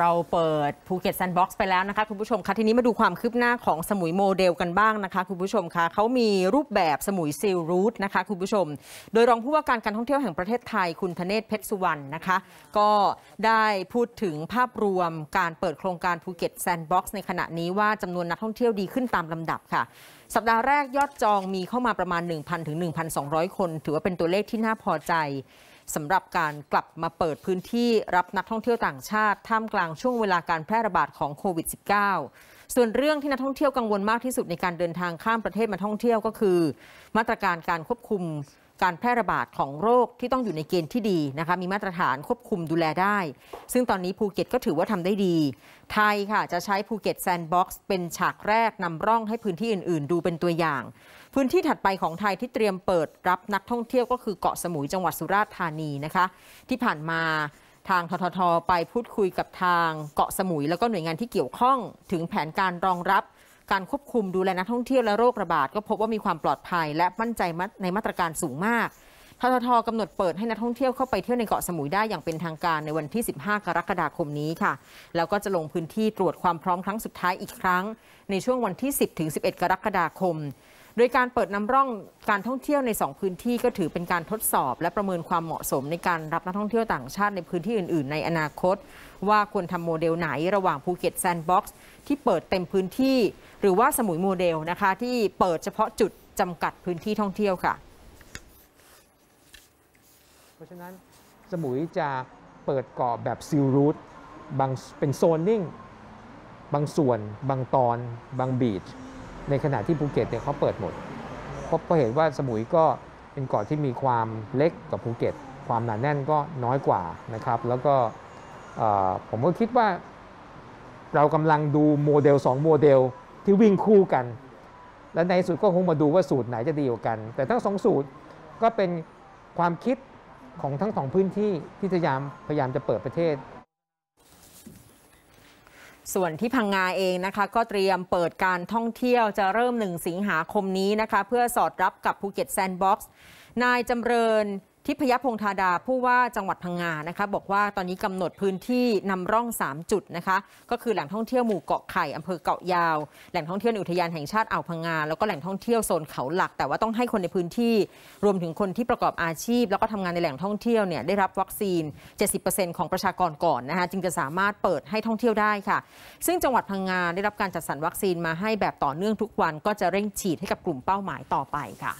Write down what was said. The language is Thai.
เราเปิดภูเก็ตแซนด์บ็อกซ์ไปแล้วนะคะคุณผู้ชมคะทีนี้มาดูความคืบหน้าของสมุยโมเดลกันบ้างนะคะคุณผู้ชมคะเขามีรูปแบบสมุยซีลรูทนะคะคุณผู้ชม โดยรองผู้ว่าการการท่องเที่ยวแห่งประเทศไทยคุณธเนศเพชรสุวรรณนะคะก็ได้พูดถึงภาพรวมการเปิดโครงการภูเก็ตแซนด์บ็อกซ์ในขณะนี้ว่าจำนวนนักท่องเที่ยวดีขึ้นตามลำดับค่ะ สัปดาห์แรกยอดจองมีเข้ามาประมาณ1,000ถึง1,200 คน ถือว่าเป็นตัวเลขที่น่าพอใจสำหรับการกลับมาเปิดพื้นที่รับนักท่องเที่ยวต่างชาติท่ามกลางช่วงเวลาการแพร่ระบาดของโควิด -19 ส่วนเรื่องที่นักท่องเที่ยวกังวลมากที่สุดในการเดินทางข้ามประเทศมาท่องเที่ยวก็คือ มาตรการการควบคุมการแพร่ระบาดของโรคที่ต้องอยู่ในเกณฑ์ที่ดีนะคะมีมาตรฐานควบคุมดูแลได้ ซึ่งตอนนี้ภูเก็ตก็ถือว่าทำได้ดี ไทยค่ะจะใช้ภูเก็ตแซนด์บ็อกซ์เป็นฉากแรกนำร่องให้พื้นที่อื่นๆ ดูเป็นตัวอย่าง พื้นที่ถัดไปของไทยที่เตรียมเปิดรับนักท่องเที่ยวก็คือเกาะสมุยจังหวัดสุราษฎร์ธานีนะคะ ที่ผ่านมาทางทททไปพูดคุยกับทางเกาะสมุย แล้วก็หน่วยงานที่เกี่ยวข้อง ถึงแผนการรองรับการควบคุมดูแลนักท่องเที่ยวและโรคระบาด ก็พบว่ามีความปลอดภัยและมั่นใจในมาตรการสูงมาก ทททกำหนดเปิดให้นักท่องเที่ยวเข้าไปเที่ยวในเกาะสมุยได้อย่างเป็นทางการในวันที่ 15 กรกฎาคมนี้ค่ะ แล้วก็จะลงพื้นที่ตรวจความพร้อมครั้งสุดท้ายอีกครั้ง ในช่วงวันที่ 10 ถึง 11 กรกฎาคมโดยการเปิดนำร่องการท่องเที่ยวใน 2 พื้นที่ก็ถือเป็นการทดสอบและประเมินความเหมาะสมในการรับนักท่องเที่ยวต่างชาติในพื้นที่อื่น ๆ ในอนาคตว่าควรทำโมเดลไหนระหว่างภูเก็ตแซนด์บ็อกซ์ที่เปิดเต็มพื้นที่ หรือว่าสมุยโมเดลนะคะที่เปิดเฉพาะจุดจำกัดพื้นที่ท่องเที่ยวค่ะ เพราะฉะนั้นสมุยจะเปิดเกาะแบบซิลรูทบางเป็นโซนนิ่งบางส่วนบางตอนบางบีชในขณะที่ภูเก็ตเนี่ยเขาเปิดหมดเพราะเห็นว่าสมุยก็เป็นเกาะที่มีความเล็กกว่าภูเก็ต ความหนาแน่นก็น้อยกว่านะครับแล้วก็ผมก็คิดว่าเรากำลังดูโมเดล2โมเดลที่วิ่งคู่กัน และในสุดก็คงมาดูว่าสูตรไหนจะดีกว่ากัน แต่ทั้งสองสูตรก็เป็นความคิดของทั้งสองพื้นที่ที่พยายามพยายามจะเปิดประเทศส่วนที่พังงาเองนะคะ ก็เตรียมเปิดการท่องเที่ยวจะเริ่ม 1 สิงหาคมนี้นะคะ เพื่อสอดรับกับภูเก็ตแซนด์บ็อกซ์ นายจำเริญทิพยพงธาดาผู้ว่าจังหวัดพังงานะคะ บอกว่าตอนนี้กำหนดพื้นที่นำร่อง3จุดนะคะก็คือแหล่งท่องเที่ยวหมู่เกาะไข่อำเภอเกาะยาวแหล่งท่องเที่ยวอุทยานแห่งชาติอ่าวพังงาแล้วก็แหล่งท่องเที่ยวโซนเขาหลัก แต่ว่าต้องให้คนในพื้นที่ รวมถึงคนที่ประกอบอาชีพ แล้วก็ทำงานในแหล่งท่องเที่ยวเนี่ยได้รับวัคซีน 70%ของประชากรก่อนนะคะจึงจะสามารถเปิดให้ท่องเที่ยวได้ค่ะ ซึ่งจังหวัดพังงาได้รับการจัดสรรวัคซีนมาให้แบบต่อเนื่องทุกวัน ก็จะเร่งฉีดให้กับกลุ่มเป้าหมายต่อไปค่ะ